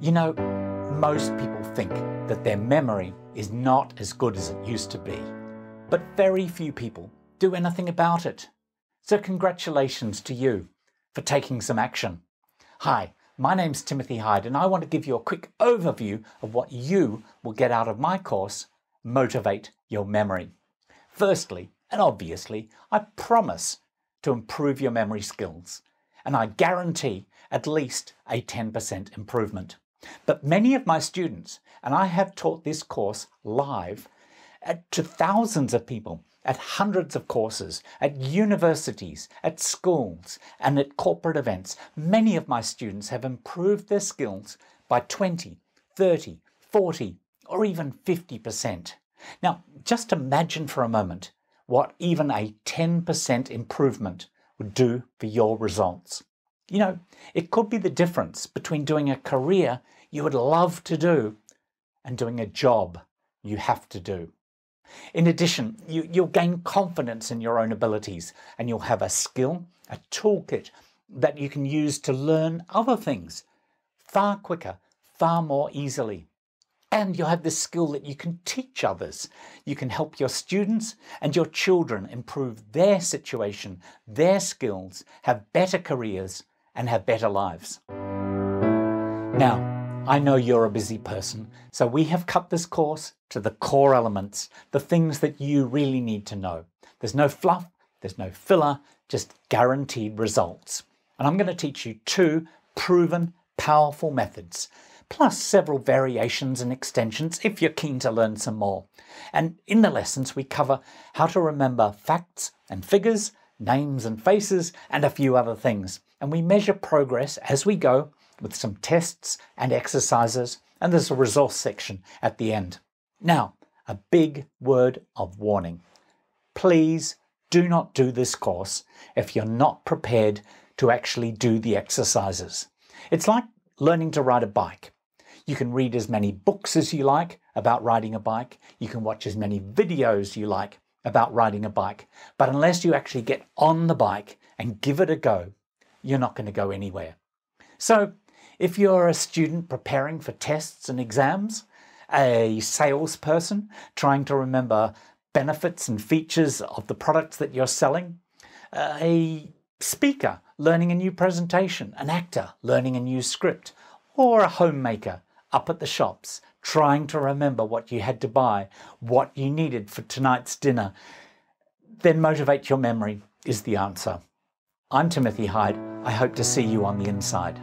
You know, most people think that their memory is not as good as it used to be, but very few people do anything about it. So, congratulations to you for taking some action. Hi, my name's Timothy Hyde, and I want to give you a quick overview of what you will get out of my course, Motivate Your Memory. Firstly, and obviously, I promise to improve your memory skills, and I guarantee at least a 10% improvement. But many of my students, and I have taught this course live uh, to thousands of people at hundreds of courses, at universities, at schools, and at corporate events, many of my students have improved their skills by 20, 30, 40, or even 50%. Now, just imagine for a moment what even a 10% improvement would do for your results. You know, it could be the difference between doing a career you would love to do and doing a job you have to do. In addition, you, will gain confidence in your own abilities and you'll have a skill, a toolkit that you can use to learn other things far quicker, far more easily. And you'll have the skill that you can teach others. You can help your students and your children improve their situation, their skills, have better careers, and have better lives. Now, I know you're a busy person, so we have cut this course to the core elements, the things that you really need to know. There's no fluff, there's no filler, just guaranteed results. And I'm going to teach you two proven, powerful methods, plus several variations and extensions if you're keen to learn some more. And in the lessons, we cover how to remember facts and figures, names and faces, and a few other things. And we measure progress as we go with some tests and exercises, and there's a resource section at the end. Now, a big word of warning. Please do not do this course if you're not prepared to actually do the exercises. It's like learning to ride a bike. You can read as many books as you like about riding a bike. You can watch as many videos you like about riding a bike. But unless you actually get on the bike and give it a go, you're not going to go anywhere. So, if you're a student preparing for tests and exams, a salesperson trying to remember benefits and features of the products that you're selling, a speaker learning a new presentation, an actor learning a new script, or a homemaker up at the shops, trying to remember what you had to buy, what you needed for tonight's dinner, then motivate your memory is the answer. I'm Timothy Hyde. I hope to see you on the inside.